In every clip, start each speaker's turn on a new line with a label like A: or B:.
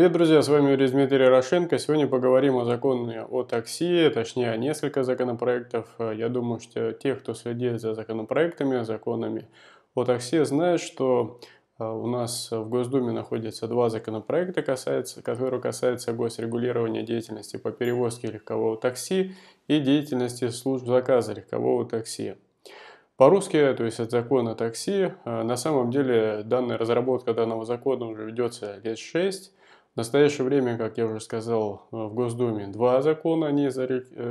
A: Привет, друзья, с вами Юрий Дмитрий Ярошенко. Сегодня поговорим о законе о такси, точнее, о нескольких законопроектов. Э, я думаю, что те, кто следит за законопроектами, законами о такси, знают, что э, у нас в Госдуме находятся два законопроекта, касается, которые касаются госрегулирования деятельности по перевозке легкового такси и деятельности служб заказа легкового такси. По-русски, то есть от закона такси, э, на самом деле данная разработка данного закона уже ведется лет 6, в настоящее время, как я уже сказал, э, в Госдуме два закона, они э,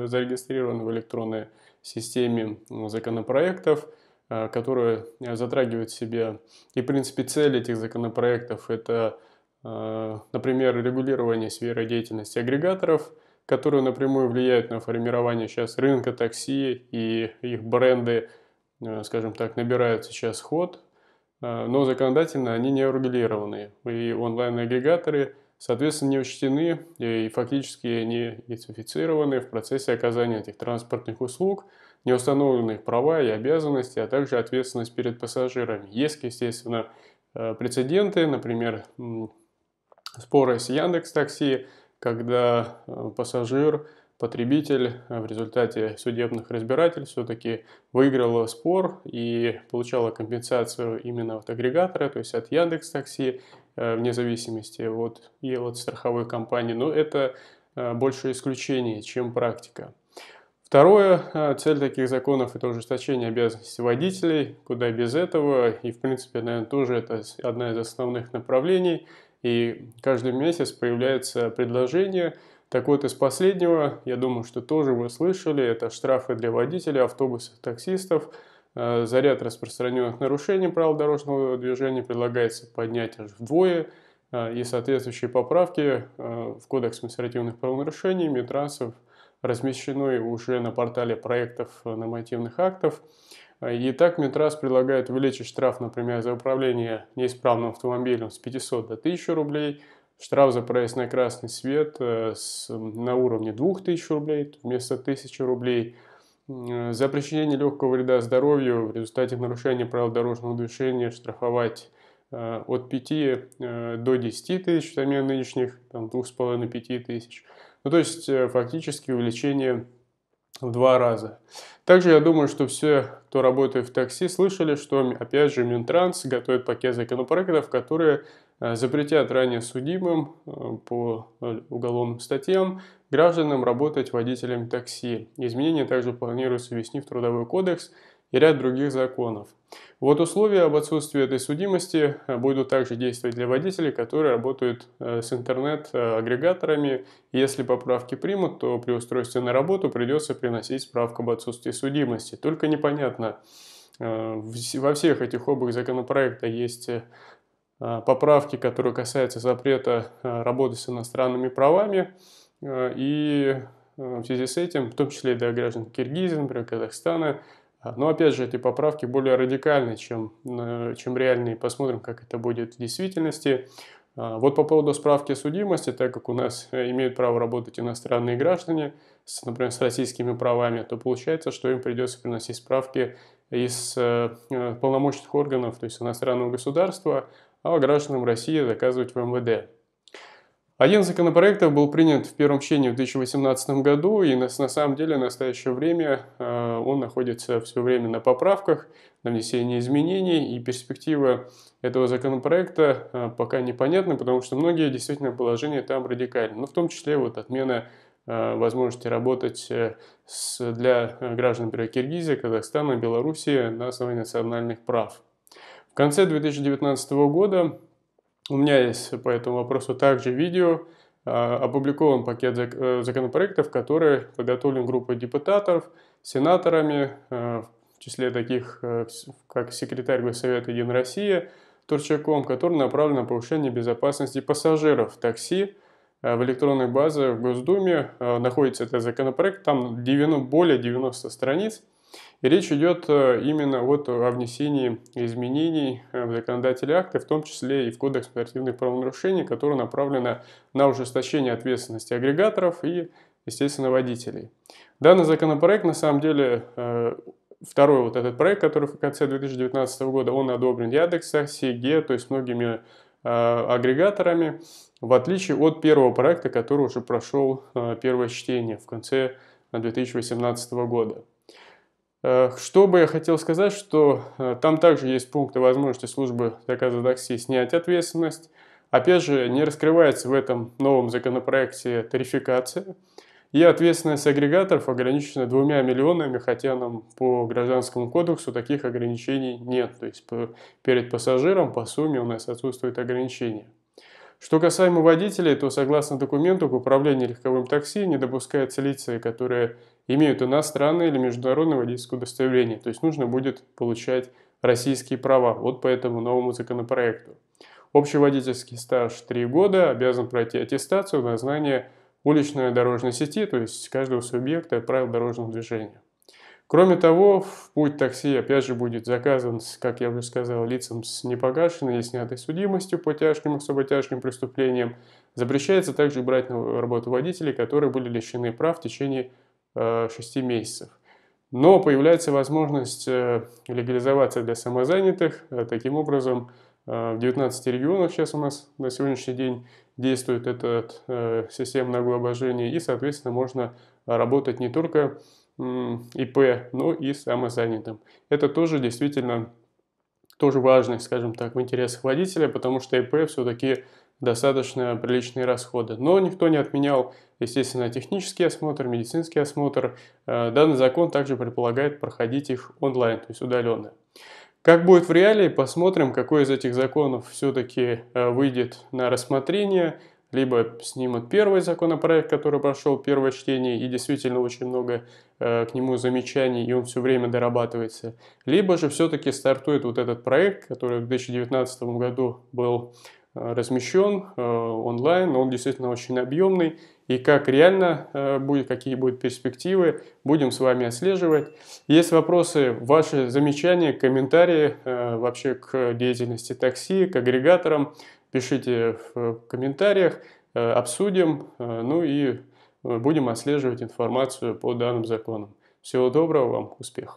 A: зарегистрированы в электронной системе э, законопроектов, которые затрагивают себя. И, в принципе, цель этих законопроектов – это, например, регулирование сферы деятельности агрегаторов, которые напрямую влияют на формирование сейчас рынка такси, и их бренды, скажем так, набирают сейчас ход, но законодательно они не регулированы. И онлайн-агрегаторы – соответственно, не учтены и фактически не идентифицированы в процессе оказания этих транспортных услуг, не установлены их права и обязанности, а также ответственность перед пассажирами. Есть, естественно, э, прецеденты, например, споры с Яндекс Такси, когда э, пассажир, потребитель э, в результате судебных разбирательств все-таки выиграл спор и получала компенсацию именно от агрегатора, то есть от Яндекс Такси, Э, вне зависимости от, ел от страховой компании. Но это э, больше исключение, чем практика. Второе, э, цель таких законов – это ужесточение обязанностей водителей, куда без этого, и в принципе, наверное, тоже это одна из основных направлений. И каждый месяц появляется предложение. Так вот, из последнего, я думаю, что тоже вы слышали, это штрафы для водителей, автобусов, таксистов – Э, за ряд распространенных нарушений правил дорожного движения предлагается поднять аж вдвое э, и соответствующие поправки э, в Кодекс административных правонарушений Минтрансов размещены уже на портале проектов нормативных актов. И так Минтранс предлагает увеличить штраф, например, за управление неисправным автомобилем с 500 до 1000 рублей, штраф за проезд на красный свет на уровне 2000 рублей вместо 1000 рублей – Э, за причинение легкого вреда здоровью в результате нарушения правил дорожного движения штрафовать э, от 5 э, до 10 тысяч, взамен нынешних там 2,5-5 тысяч. Ну, то есть фактически увеличение в два раза. Также я думаю, что все, кто работает в такси, слышали, что, опять же, Минтранс готовит пакет законопроектов, которые э, запретят ранее судимым э, по э, уголовным статьям гражданам работать водителями такси. Изменения также планируются ввести в Трудовой кодекс – и ряд других законов. Вот условия об отсутствии этой судимости э, будут также действовать для водителей, которые работают э, с интернет-агрегаторами. Если поправки примут, то при устройстве на работу придется приносить справку об отсутствии судимости. Только непонятно, э, во всех этих обых законопроектах есть поправки, которые касаются запрета работы с иностранными правами. И в связи с этим, в том числе и для граждан Киргизии, например, Казахстана, а, Но ну, опять же, эти поправки более радикальны, чем, э, чем реальные. Посмотрим, как это будет в действительности. А, вот по поводу справки судимости, так как у нас э, имеют право работать иностранные граждане, с, например, с российскими правами, то получается, что им придется приносить справки из э, полномочных органов, то есть иностранного государства, а гражданам России заказывать в МВД. Один законопроект был принят в первом чтении в 2018 году, и на, на самом деле в настоящее время э, он находится все время на поправках, на внесении изменений, и перспектива этого законопроекта э, пока непонятна, потому что многие действительно положения там радикальны, но ну, в том числе вот отмена э, возможности работать э, с, для э, граждан, например, Киргизии, Казахстана, Белоруссии на основании национальных прав. В конце 2019 года у меня есть по этому вопросу также видео, а, опубликован пакет э, законопроектов, который подготовлен группой депутатов, сенаторами, э, в числе таких, э, как секретарь Госсовета «Единая Россия» Турчаком, который направлен на повышение безопасности пассажиров такси в электронной базе в Госдуме. Находится этот законопроект, там 90, более 90 страниц. И речь идет э, именно вот о внесении изменений э, в законодательные акты, в том числе и в Кодекс административных правонарушений, которое направлено на ужесточение ответственности агрегаторов и, естественно, водителей. Данный законопроект, на самом деле, э, второй вот этот проект, который в конце 2019 года, он одобрен Яндекса, Сиге, то есть многими агрегаторами, в отличие от первого проекта, который уже прошел первое чтение в конце 2018 года. Э, что бы я хотел сказать, что э, там также есть пункты возможности службы заказа такси снять ответственность. Опять же, не раскрывается в этом новом законопроекте тарификация. И ответственность агрегаторов ограничена двумя миллионами, хотя нам по гражданскому кодексу таких ограничений нет. То есть перед пассажиром по сумме у нас отсутствует ограничение. Что касаемо водителей, то согласно документу к управлению легковым такси не допускаются лица, которые имеют иностранное или международное водительское удостоверение. То есть нужно будет получать российские права вот по этому новому законопроекту. Общий водительский стаж 3 года, обязан пройти аттестацию на знание уличной дорожной сети, то есть каждого субъекта правил дорожного движения. Кроме того, в путь такси опять же будет заказан, как я уже сказал, лицам с непогашенной и снятой судимостью по тяжким, и особо тяжким преступлениям. Запрещается также брать на работу водителей, которые были лишены прав в течение э, 6 месяцев. Но появляется возможность э, легализоваться для самозанятых. Э, таким образом, э, в 19 регионах сейчас у нас на сегодняшний день действует эта э, система налогообложения, и, соответственно, можно работать не только ИП, но ну и самозанятым. Это тоже действительно тоже важный, скажем так, в интересах водителя, потому что ИП все-таки достаточно приличные расходы. Но никто не отменял, естественно, технический осмотр, медицинский осмотр. Э, данный закон также предполагает проходить их онлайн, то есть удаленно. Как будет в реалии, посмотрим, какой из этих законов все-таки э, выйдет на рассмотрение либо снимут первый законопроект, который прошел первое чтение, и действительно очень много э, к нему замечаний, и он все время дорабатывается, либо же все-таки стартует вот этот проект, который в 2019 году был э, размещен э, онлайн, он действительно очень объемный, и как реально э, будет, какие будут перспективы, будем с вами отслеживать. Есть вопросы, ваши замечания, комментарии э, вообще к деятельности такси, к агрегаторам, пишите в комментариях, э, обсудим, ну и будем отслеживать информацию по данным законам. Всего доброго вам, успехов!